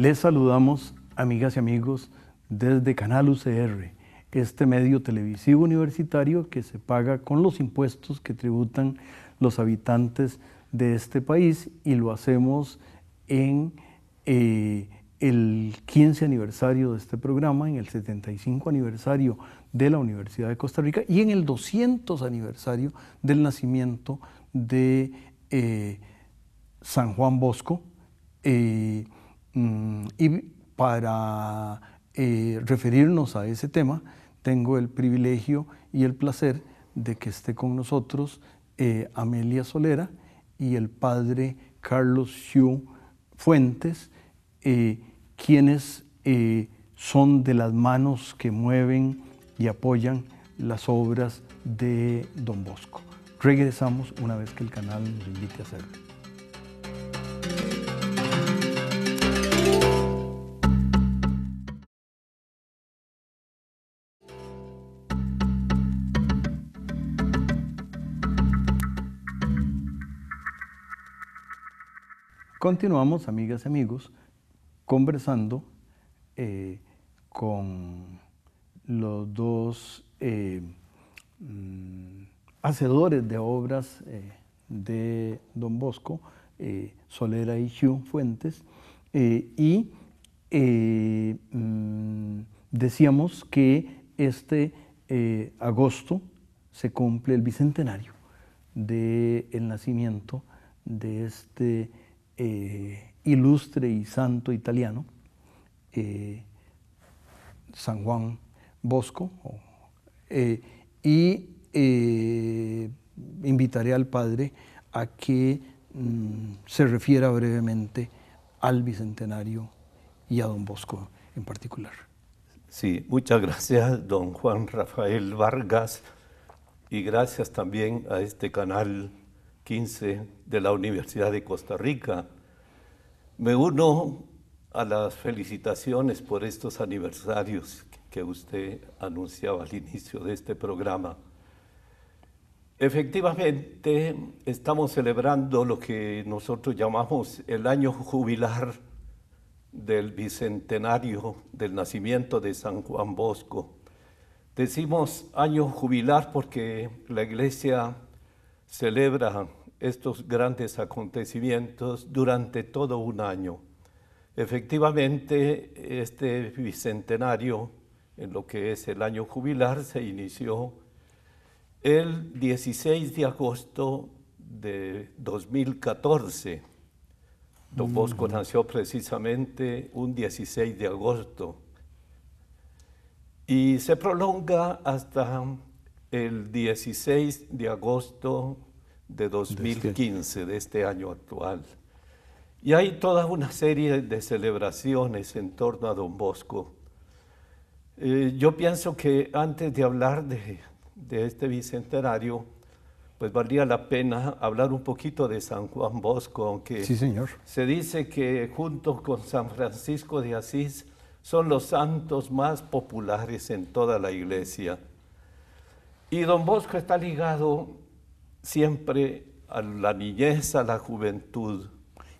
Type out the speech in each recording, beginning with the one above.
Les saludamos, amigas y amigos, desde Canal UCR, este medio televisivo universitario que se paga con los impuestos que tributan los habitantes de este país y lo hacemos en eh, el 15 aniversario de este programa, en el 75 aniversario de la Universidad de Costa Rica y en el 200 aniversario del nacimiento de eh, San Juan Bosco. Eh, Mm, y para eh, referirnos a ese tema, tengo el privilegio y el placer de que esté con nosotros eh, Amelia Solera y el padre Carlos Hugh Fuentes, eh, quienes son de las manos que mueven y apoyan las obras de Don Bosco. Regresamos una vez que el canal nos invite a hacerlo. Continuamos, amigas y amigos, conversando eh, con los dos eh, mm, hacedores de obras eh, de Don Bosco, Solera y Hugh Fuentes, y mm, decíamos que este agosto se cumple el bicentenario del nacimiento de este eh, ilustre y santo italiano, eh, San Juan Bosco, eh, y invitaré al padre a que mm, se refiera brevemente al Bicentenario y a don Bosco en particular. Sí, muchas gracias, don Juan Rafael Vargas, y gracias también a este canal de la Universidad de Costa Rica. Me uno a las felicitaciones por estos aniversarios que usted anunciaba al inicio de este programa. Efectivamente, estamos celebrando lo que nosotros llamamos el año jubilar del bicentenario del nacimiento de San Juan Bosco. Decimos año jubilar porque la iglesia celebra estos grandes acontecimientos durante todo un año. Efectivamente, este bicentenario, en lo que es el año jubilar, se inició el 16 de agosto de 2014. Don mm. Bosco nació precisamente un 16 de agosto y se prolonga hasta el 16 de agosto de 2015, este de este año actual. Y hay toda una serie de celebraciones en torno a Don Bosco. Eh, yo pienso que antes de hablar de, de este bicentenario, pues valía la pena hablar un poquito de San Juan Bosco, aunque sí, señor. se dice que junto con San Francisco de Asís son los santos más populares en toda la iglesia. Y don Bosco está ligado siempre a la niñez, a la juventud.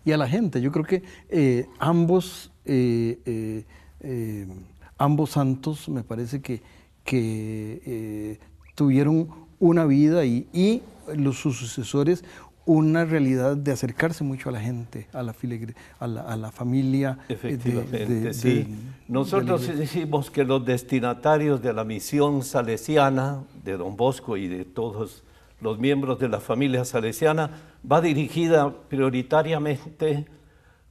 Y a la gente. Yo creo que eh, ambos, eh, eh, ambos santos me parece que, que tuvieron una vida y, los, sus sucesores una realidad de acercarse mucho a la gente, a la, a, la familia. Efectivamente, sí. Nosotros decimos que los destinatarios de la misión salesiana de Don Bosco y de todos los miembros de la familia salesiana, va dirigida prioritariamente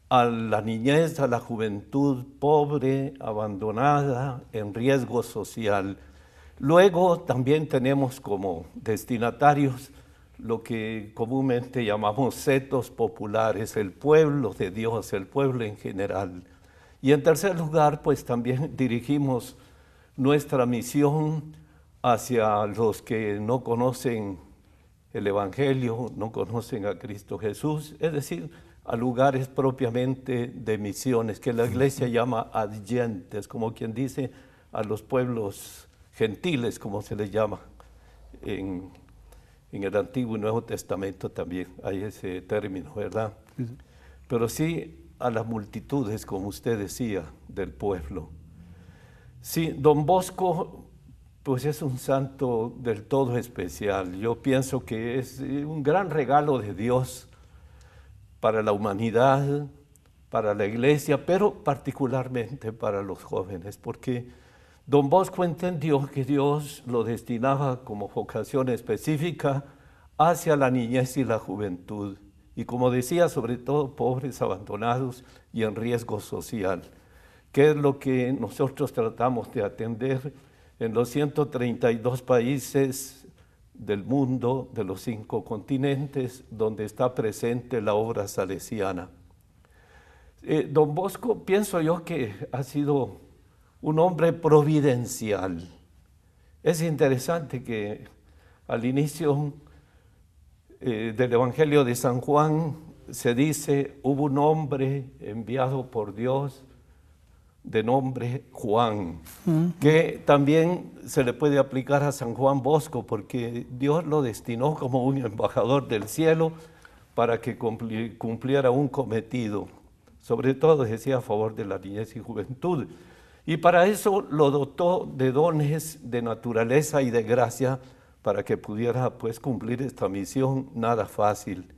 a la niñez, a la juventud pobre, abandonada, en riesgo social. Luego también tenemos como destinatarios lo que comúnmente llamamos setos populares, el pueblo de Dios, el pueblo en general. Y en tercer lugar, pues también dirigimos nuestra misión hacia los que no conocen el Evangelio, no conocen a Cristo Jesús, es decir, a lugares propiamente de misiones, que la iglesia llama adyentes, como quien dice a los pueblos gentiles, como se les llama en, el Antiguo y Nuevo Testamento también, hay ese término, ¿verdad? Pero sí a las multitudes, como usted decía, del pueblo. Sí, don Bosco pues es un santo del todo especial. Yo pienso que es eh, un gran regalo de Dios para la humanidad, para la iglesia, pero particularmente para los jóvenes, porque don Bosco entendió que Dios lo destinaba como vocación específica hacia la niñez y la juventud, y como decía, sobre todo pobres, abandonados y en riesgo social, que es lo que nosotros tratamos de atender en los 132 países del mundo, de los cinco continentes, donde está presente la obra salesiana. Eh, don Bosco, pienso yo que ha sido un hombre providencial. Es interesante que al inicio eh, del Evangelio de San Juan se dice, hubo un hombre enviado por Dios de nombre Juan, que también se le puede aplicar a San Juan Bosco, porque Dios lo destinó como un embajador del cielo para que cumpliera un cometido, sobre todo decía a favor de la niñez y juventud. Y para eso lo dotó de dones de naturaleza y de gracia para que pudiera pues cumplir esta misión nada fácil.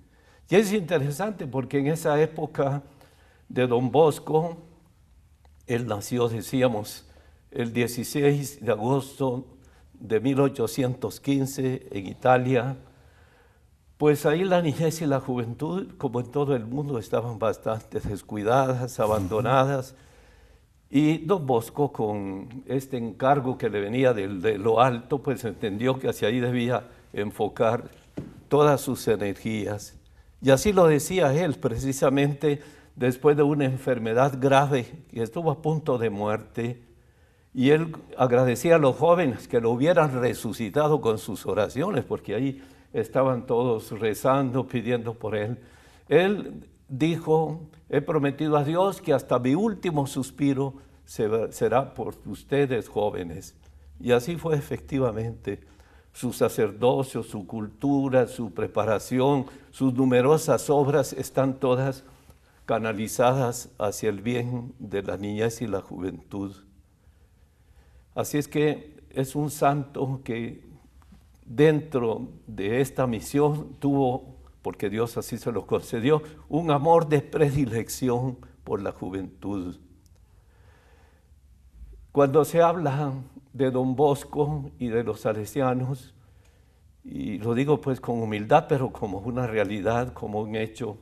Y es interesante porque en esa época de Don Bosco, él nació, decíamos, el 16 de agosto de 1815 en Italia. Pues ahí la niñez y la juventud, como en todo el mundo, estaban bastante descuidadas, abandonadas. Y don Bosco, con este encargo que le venía de, lo alto, pues entendió que hacia ahí debía enfocar todas sus energías. Y así lo decía él, precisamente después de una enfermedad grave que estuvo a punto de muerte, y él agradecía a los jóvenes que lo hubieran resucitado con sus oraciones, porque ahí estaban todos rezando, pidiendo por él. Él dijo, he prometido a Dios que hasta mi último suspiro será por ustedes jóvenes. Y así fue efectivamente. Su sacerdocio, su cultura, su preparación, sus numerosas obras están todas canalizadas hacia el bien de la niñez y la juventud. Así es que es un santo que dentro de esta misión tuvo, porque Dios así se lo concedió, un amor de predilección por la juventud. Cuando se habla de don Bosco y de los salesianos, y lo digo pues con humildad, pero como una realidad, como un hecho,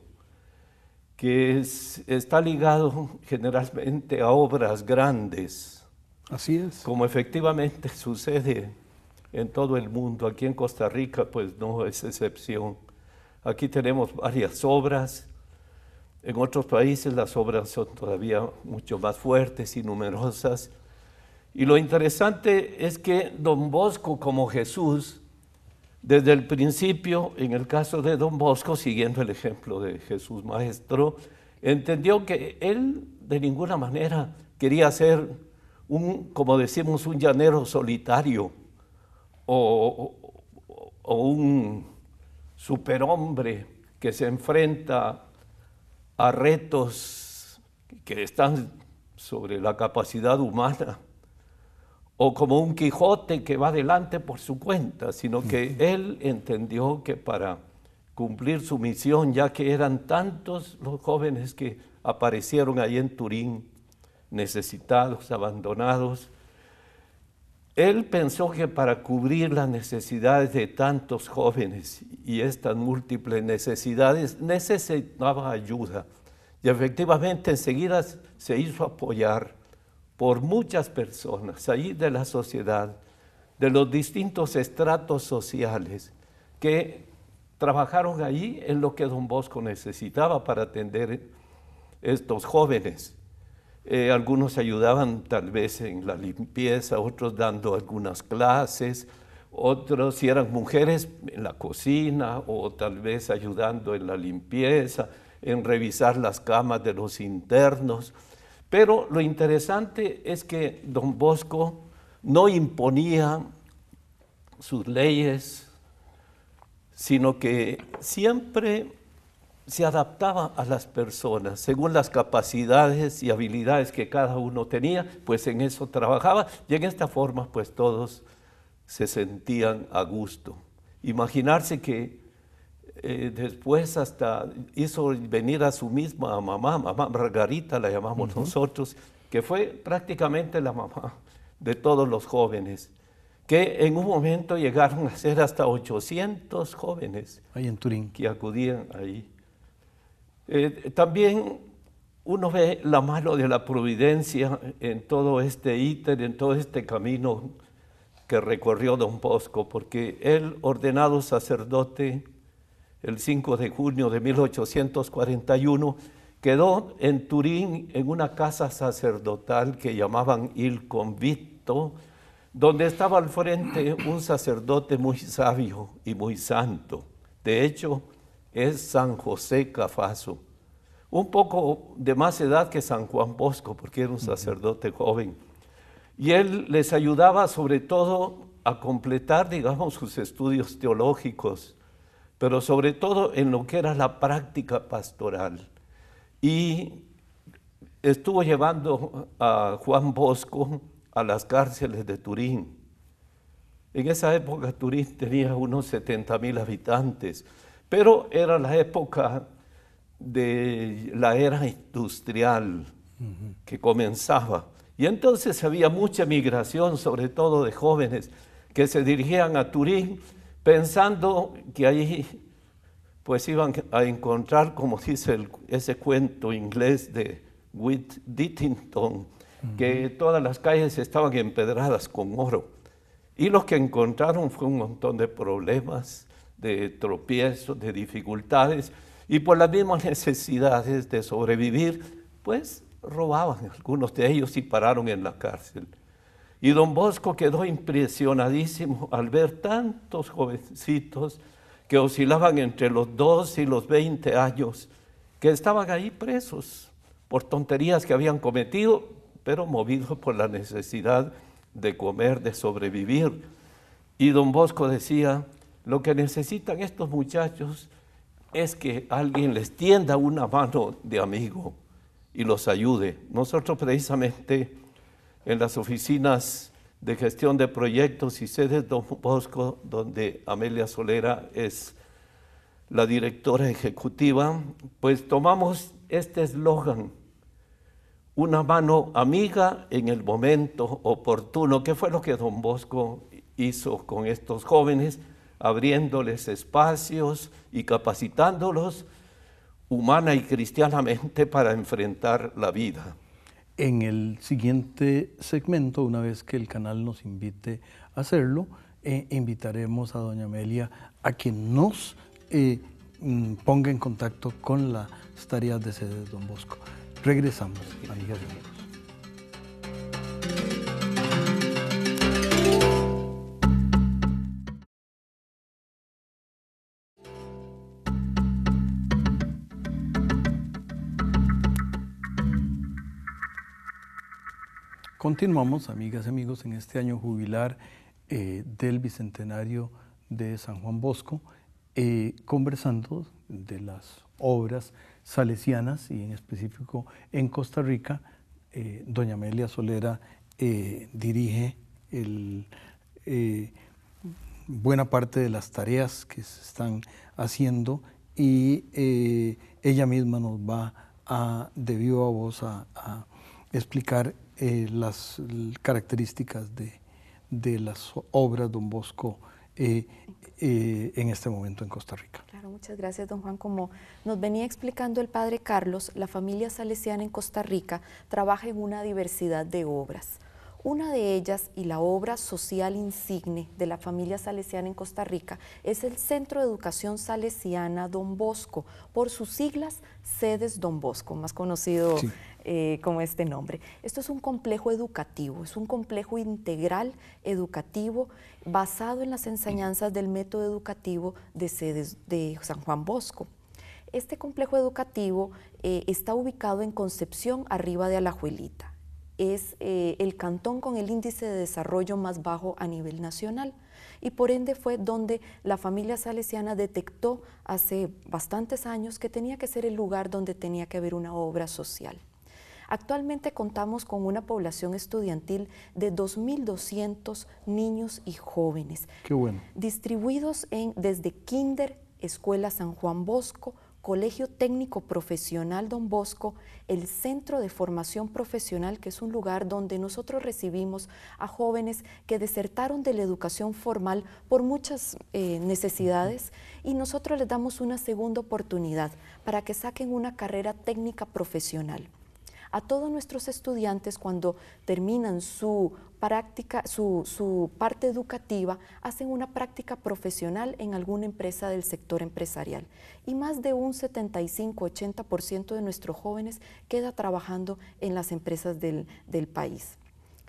que está ligado generalmente a obras grandes. Así es. Como efectivamente sucede en todo el mundo. Aquí en Costa Rica, pues no es excepción. Aquí tenemos varias obras. En otros países las obras son todavía mucho más fuertes y numerosas. Y lo interesante es que don Bosco como Jesús desde el principio, en el caso de don Bosco, siguiendo el ejemplo de Jesús Maestro, entendió que él de ninguna manera quería ser un, como decimos, un llanero solitario o, o un superhombre que se enfrenta a retos que están sobre la capacidad humana o como un Quijote que va adelante por su cuenta, sino mm. que él entendió que para cumplir su misión, ya que eran tantos los jóvenes que aparecieron ahí en Turín, necesitados, abandonados, él pensó que para cubrir las necesidades de tantos jóvenes y estas múltiples necesidades necesitaba ayuda. Y efectivamente enseguida se hizo apoyar por muchas personas ahí de la sociedad, de los distintos estratos sociales que trabajaron allí en lo que don Bosco necesitaba para atender estos jóvenes. Eh, algunos ayudaban tal vez en la limpieza, otros dando algunas clases, otros si eran mujeres en la cocina o tal vez ayudando en la limpieza, en revisar las camas de los internos. Pero lo interesante es que don Bosco no imponía sus leyes, sino que siempre se adaptaba a las personas según las capacidades y habilidades que cada uno tenía, pues en eso trabajaba y en esta forma pues todos se sentían a gusto. Imaginarse que eh, después hasta hizo venir a su misma mamá, mamá Margarita la llamamos nosotros, que fue prácticamente la mamá de todos los jóvenes, que en un momento llegaron a ser hasta 800 jóvenes en que acudían ahí. Eh, también uno ve la mano de la providencia en todo este íter, en todo este camino que recorrió don Bosco, porque él, ordenado sacerdote, el 5 de junio de 1841, quedó en Turín en una casa sacerdotal que llamaban Il Convicto, donde estaba al frente un sacerdote muy sabio y muy santo. De hecho, es San José Cafaso, un poco de más edad que San Juan Bosco, porque era un sacerdote joven. Y él les ayudaba sobre todo a completar, digamos, sus estudios teológicos pero sobre todo en lo que era la práctica pastoral. Y estuvo llevando a Juan Bosco a las cárceles de Turín. En esa época Turín tenía unos 70 mil habitantes, pero era la época de la era industrial que comenzaba. Y entonces había mucha migración, sobre todo de jóvenes, que se dirigían a Turín pensando que ahí pues iban a encontrar, como dice ese cuento inglés de Whit Dittington, que todas las calles estaban empedradas con oro. Y lo que encontraron fue un montón de problemas, de tropiezos, de dificultades, y por las mismas necesidades de sobrevivir, pues robaban algunos de ellos y pararon en la cárcel. Y don Bosco quedó impresionadísimo al ver tantos jovencitos que oscilaban entre los 2 y los 20 años, que estaban ahí presos por tonterías que habían cometido, pero movidos por la necesidad de comer, de sobrevivir. Y don Bosco decía, lo que necesitan estos muchachos es que alguien les tienda una mano de amigo y los ayude. Nosotros precisamente en las oficinas de gestión de proyectos y sedes Don Bosco, donde Amelia Solera es la directora ejecutiva, pues tomamos este eslogan, una mano amiga en el momento oportuno, que fue lo que don Bosco hizo con estos jóvenes, abriéndoles espacios y capacitándolos humana y cristianamente para enfrentar la vida en el siguiente segmento, una vez que el canal nos invite a hacerlo, eh, invitaremos a doña Amelia a que nos eh, mm, ponga en contacto con las tareas de sede de Don Bosco. Regresamos, amigas y Continuamos, amigas y amigos, en este año jubilar eh, del Bicentenario de San Juan Bosco, eh, conversando de las obras salesianas y en específico en Costa Rica. Eh, doña Amelia Solera dirige buena parte de las tareas que se están haciendo y ella misma nos va a, de viva voz a, a explicar eh, las características de, las obras de Don Bosco eh, eh, en este momento en Costa Rica. muchas gracias, don Juan. Como nos venía explicando el padre Carlos, la familia salesiana en Costa Rica trabaja en una diversidad de obras. Una de ellas y la obra social insigne de la familia salesiana en Costa Rica es el Centro de Educación Salesiana Don Bosco, por sus siglas, Sedes Don Bosco, más conocido eh, como este nombre. Esto es un complejo educativo, es un complejo integral educativo basado en las enseñanzas del método educativo de, San Juan Bosco. Este complejo educativo eh, está ubicado en Concepción, arriba de Alajuelita. Es eh, el cantón con el índice de desarrollo más bajo a nivel nacional y por ende fue donde la familia salesiana detectó hace bastantes años que tenía que ser el lugar donde tenía que haber una obra social. Actualmente contamos con una población estudiantil de 2.200 niños y jóvenes. Qué bueno. Distribuidos en, desde kinder, escuela San Juan Bosco, Colegio Técnico Profesional Don Bosco, el Centro de Formación Profesional, que es un lugar donde nosotros recibimos a jóvenes que desertaron de la educación formal por muchas eh, necesidades y nosotros les damos una segunda oportunidad para que saquen una carrera técnica profesional a todos nuestros estudiantes cuando terminan su práctica, su, su parte educativa, hacen una práctica profesional en alguna empresa del sector empresarial. Y más de un 75-80% de nuestros jóvenes queda trabajando en las empresas del, del país.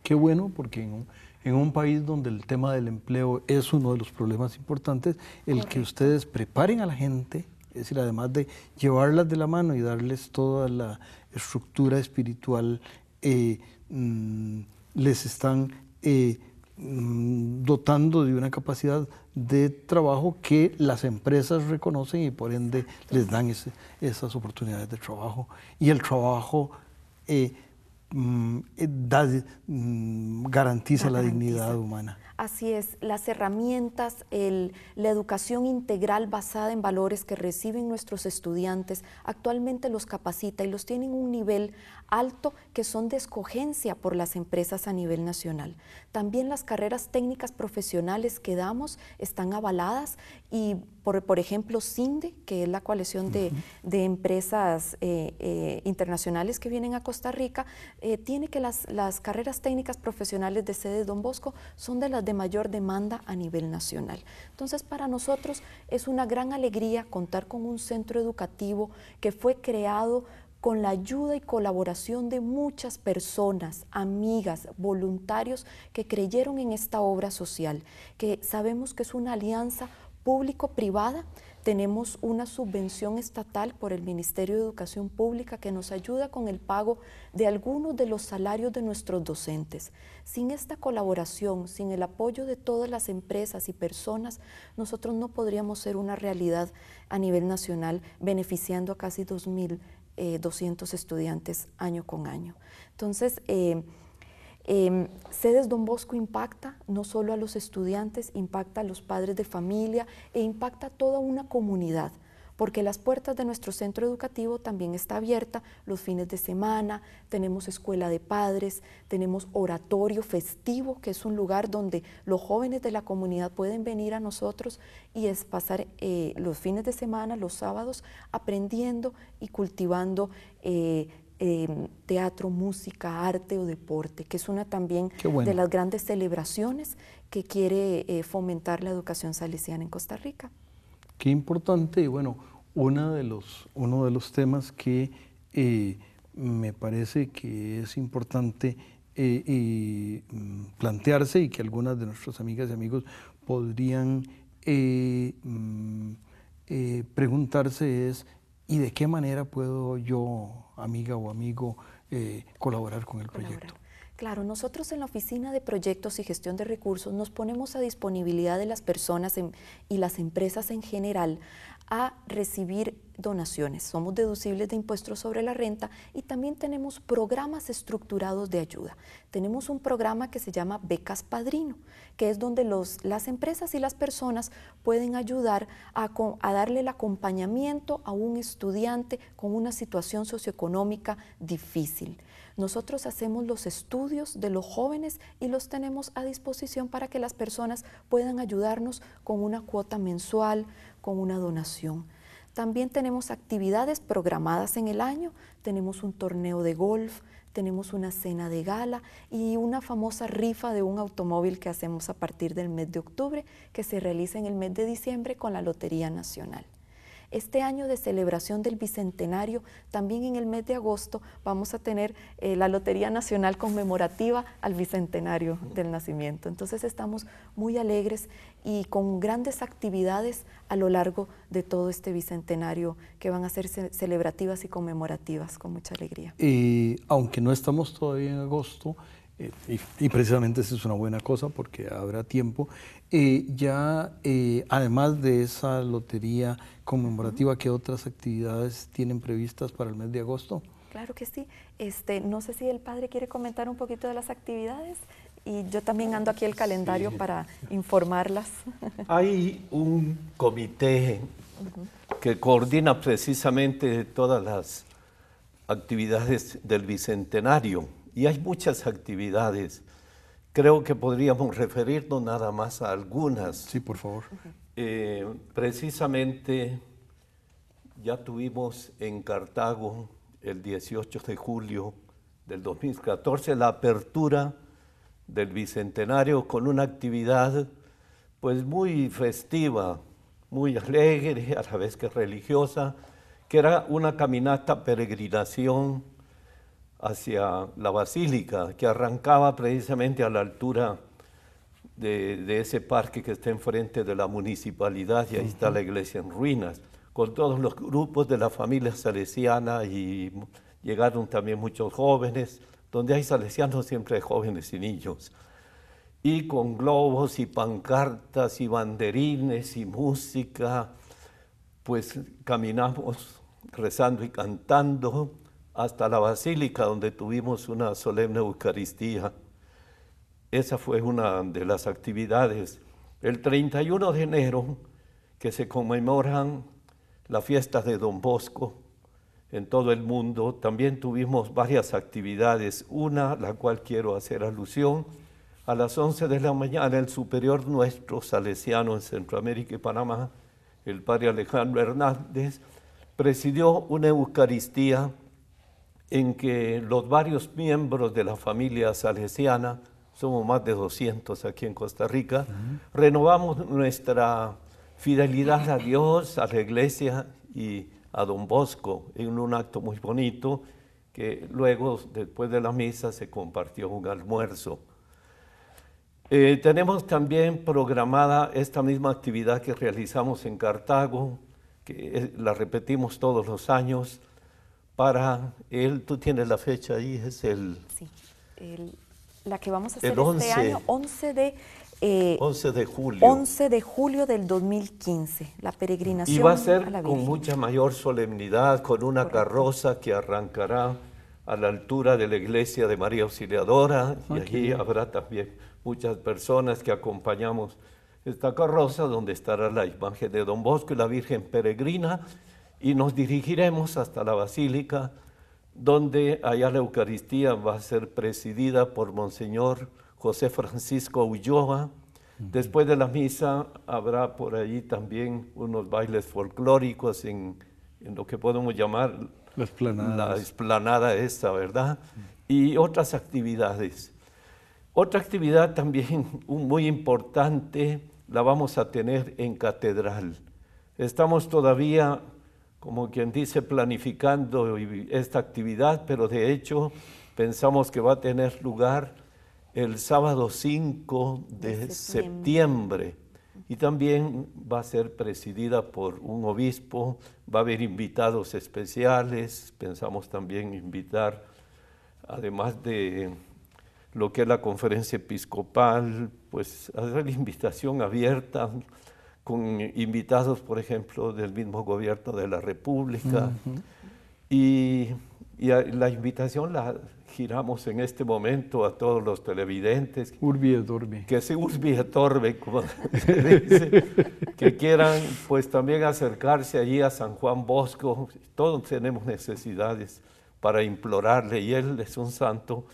Qué bueno, porque en un, en un, país donde el tema del empleo es uno de los problemas importantes, el que ustedes preparen a la gente, es decir, además de llevarlas de la mano y darles toda la estructura espiritual eh, mm, les están eh, mm, dotando de una capacidad de trabajo que las empresas reconocen y por ende les dan esas oportunidades de trabajo. Y el trabajo eh, mm, garantiza la dignidad humana. Así es, las herramientas, la educación integral basada en valores que reciben nuestros estudiantes, actualmente los capacita y los tienen un nivel alto que son de escogencia por las empresas a nivel nacional. También las carreras técnicas profesionales que damos están avaladas y, por, ejemplo, CINDE, que es la coalición de, empresas eh, eh, internacionales que vienen a Costa Rica, eh, tiene que las, carreras técnicas profesionales de sede Don Bosco son de las de mayor demanda a nivel nacional. Entonces, para nosotros es una gran alegría contar con un centro educativo que fue creado con la ayuda y colaboración de muchas personas, amigas, voluntarios que creyeron en esta obra social, que sabemos que es una alianza público-privada tenemos una subvención estatal por el Ministerio de Educación Pública que nos ayuda con el pago de algunos de los salarios de nuestros docentes. Sin esta colaboración, sin el apoyo de todas las empresas y personas, nosotros no podríamos ser una realidad a nivel nacional beneficiando a casi 2.200 eh, estudiantes año con año. Entonces, eh, Sedes em, Don Bosco impacta no solo a los estudiantes, impacta a los padres de familia e impacta a toda una comunidad, porque las puertas de nuestro centro educativo también está abierta los fines de semana, tenemos escuela de padres, tenemos oratorio festivo, que es un lugar donde los jóvenes de la comunidad pueden venir a nosotros y es pasar eh, los fines de semana, los sábados, aprendiendo y cultivando eh, Em, teatro, música, arte o deporte, que es una también de las grandes celebraciones que quiere eh, fomentar la educación salesiana en Costa Rica. Qué importante y bueno, de los, uno de los temas que eh, me parece que es importante eh, mm, plantearse y que algunas de nuestras amigas y amigos podrían mm, preguntarse es y de qué manera puedo yo, amiga o amigo, eh, colaborar con el proyecto. Claro, nosotros en la Oficina de Proyectos y Gestión de Recursos nos ponemos a disponibilidad de las personas y las empresas en general a recibir donaciones, somos deducibles de impuestos sobre la renta y también tenemos programas estructurados de ayuda. Tenemos un programa que se llama Becas Padrino, que es donde las empresas y las personas pueden ayudar a, a darle el acompañamiento a un estudiante con una situación socioeconómica difícil. Nosotros hacemos los estudios de los jóvenes y los tenemos a disposición para que las personas puedan ayudarnos con una cuota mensual, con una donación. También tenemos actividades programadas en el año, tenemos un torneo de golf, tenemos una cena de gala y una famosa rifa de un automóvil que hacemos a partir del mes de octubre, que se realiza en el mes de diciembre con la Lotería Nacional. Este año de celebración del Bicentenario, también en el mes de agosto vamos a tener eh, la Lotería Nacional conmemorativa al Bicentenario del Nacimiento. Entonces estamos muy alegres y con grandes actividades a lo largo de todo este Bicentenario que van a ser celebrativas y conmemorativas con mucha alegría. Y aunque no estamos todavía en agosto, eh, y, precisamente esa es una buena cosa porque habrá tiempo. Eh, ya, eh, además de esa lotería conmemorativa, ¿qué otras actividades tienen previstas para el mes de agosto? Claro que sí. Este, no sé si el padre quiere comentar un poquito de las actividades y yo también ando aquí el calendario para informarlas. Hay un comité que coordina precisamente todas las actividades del Bicentenario y hay muchas actividades. Creo que podríamos referirnos nada más a algunas. Sí, por favor. Eh, precisamente ya tuvimos en Cartago el 18 de julio del 2014 la apertura del Bicentenario con una actividad pues muy festiva, muy alegre, a la vez que religiosa, que era una caminata peregrinación hacia la basílica, que arrancaba precisamente a la altura de, ese parque que está enfrente de la municipalidad y ahí está la iglesia en ruinas, con todos los grupos de la familia salesiana y llegaron también muchos jóvenes, donde hay salesianos siempre hay jóvenes y niños, y con globos y pancartas y banderines y música, pues caminamos rezando y cantando hasta la basílica donde tuvimos una solemne Eucaristía. Esa fue una de las actividades. El 31 de enero, que se conmemoran las fiestas de Don Bosco en todo el mundo, también tuvimos varias actividades. Una, la cual quiero hacer alusión, a las 11 de la mañana el superior nuestro salesiano en Centroamérica y Panamá, el padre Alejandro Hernández, presidió una Eucaristía en que los varios miembros de la familia salesiana, somos más de 200 aquí en Costa Rica, renovamos nuestra fidelidad a Dios, a la iglesia y a Don Bosco en un acto muy bonito que luego, después de la misa, se compartió un almuerzo. Eh, tenemos también programada esta misma actividad que realizamos en Cartago, que la repetimos todos los años, para él, tú tienes la fecha ahí, es el... la que vamos a hacer este año, 11 de... Eh, 11 de julio. 11 de julio del 2015, la peregrinación. Y va a ser con mucha mayor solemnidad, con una carroza que arrancará a la altura de la iglesia de María Auxiliadora, y allí habrá también muchas personas que acompañamos esta carroza, donde estará la imagen de Don Bosco y la Virgen Peregrina, y nos dirigiremos hasta la Basílica, donde allá la Eucaristía va a ser presidida por Monseñor José Francisco Ulloa. Después de la misa habrá por allí también unos bailes folclóricos en, en lo que podemos llamar la esplanada, esta, ¿verdad? Y otras actividades. Otra actividad también muy importante la vamos a tener en catedral. Estamos todavía como quien dice, planificando esta actividad, pero de hecho pensamos que va a tener lugar el sábado 5 de, septiembre. septiembre. Y también va a ser presidida por un obispo, va a haber invitados especiales, pensamos también invitar, además de lo que es la conferencia episcopal, pues hacer la invitación abierta con invitados, por ejemplo, del mismo gobierno de la República. y, la invitación la giramos en este momento a todos los televidentes. Urbi et Que se urbi et como se dice. que quieran, pues también acercarse allí a San Juan Bosco. Todos tenemos necesidades para implorarle y él es un santo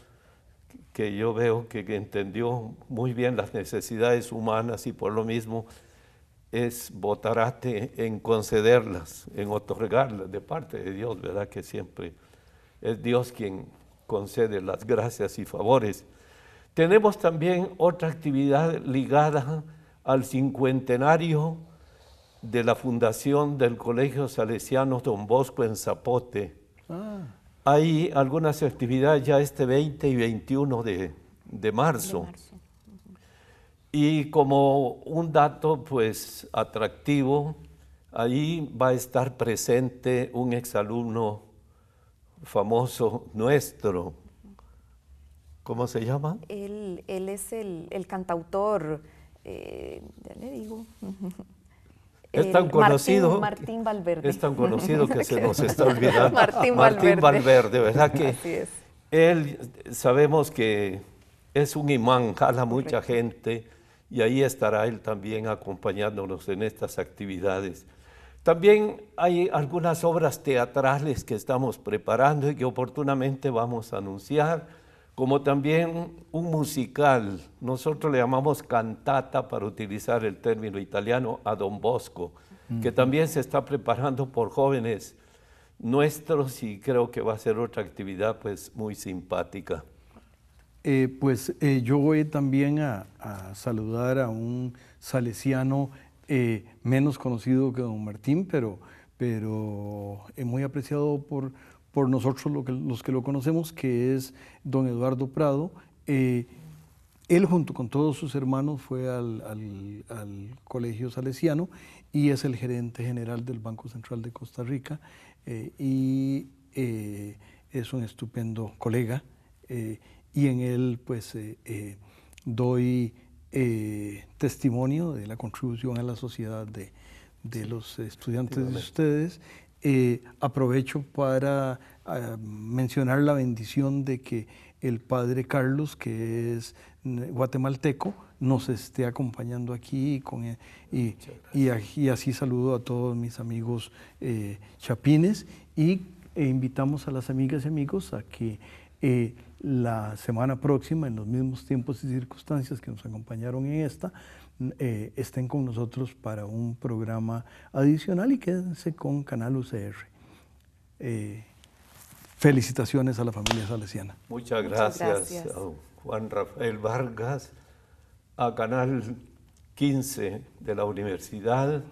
que yo veo que entendió muy bien las necesidades humanas y por lo mismo es botarate en concederlas, en otorgarlas de parte de Dios, ¿verdad? Que siempre es Dios quien concede las gracias y favores. Tenemos también otra actividad ligada al cincuentenario de la fundación del Colegio Salesiano Don Bosco en Zapote. Ah. Hay algunas actividades ya este 20 y 21 de, De marzo. Y como un dato pues atractivo, ahí va a estar presente un exalumno famoso nuestro. ¿Cómo se llama? Él, él es el, el cantautor, eh, ya le digo. Es tan conocido. Martín, Valverde. Es tan conocido que se nos está olvidando. Martín, Martín Valverde. de ¿verdad? Que Él sabemos que es un imán, jala mucha gente y ahí estará Él también acompañándonos en estas actividades. También hay algunas obras teatrales que estamos preparando y que oportunamente vamos a anunciar, como también un musical. Nosotros le llamamos cantata, para utilizar el término italiano, a Don Bosco, que también se está preparando por jóvenes nuestros y creo que va a ser otra actividad pues muy simpática. Eh, pues eh, yo voy también a, saludar a un salesiano eh, menos conocido que don Martín, pero, pero muy apreciado por, por nosotros los que lo conocemos, que es don Eduardo Prado. él junto con todos sus hermanos fue al, colegio salesiano y es el gerente general del Banco Central de Costa Rica y es un estupendo colega y en él pues eh, eh, doy eh, testimonio de la contribución a la sociedad de, de los estudiantes de ustedes. aprovecho para ah, mencionar la bendición de que el padre Carlos, que es guatemalteco, nos esté acompañando aquí con, e, y, y, así saludo a todos mis amigos chapines y e invitamos a las amigas y amigos a que eh, la semana próxima, en los mismos tiempos y circunstancias que nos acompañaron en esta, eh, estén con nosotros para un programa adicional y quédense con Canal UCR. Eh, felicitaciones a la familia salesiana. Muchas gracias, a Juan Rafael Vargas, a Canal 15 de la Universidad,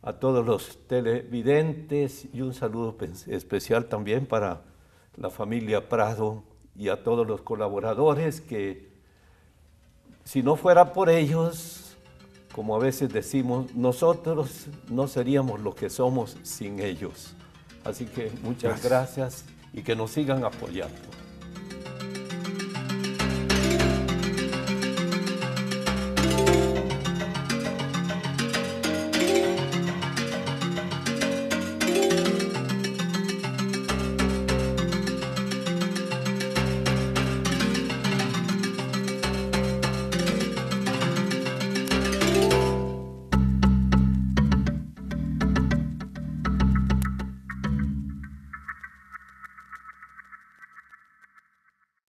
a todos los televidentes y un saludo especial también para la familia Prado y a todos los colaboradores que si no fuera por ellos, como a veces decimos, nosotros no seríamos lo que somos sin ellos. Así que muchas gracias, gracias y que nos sigan apoyando.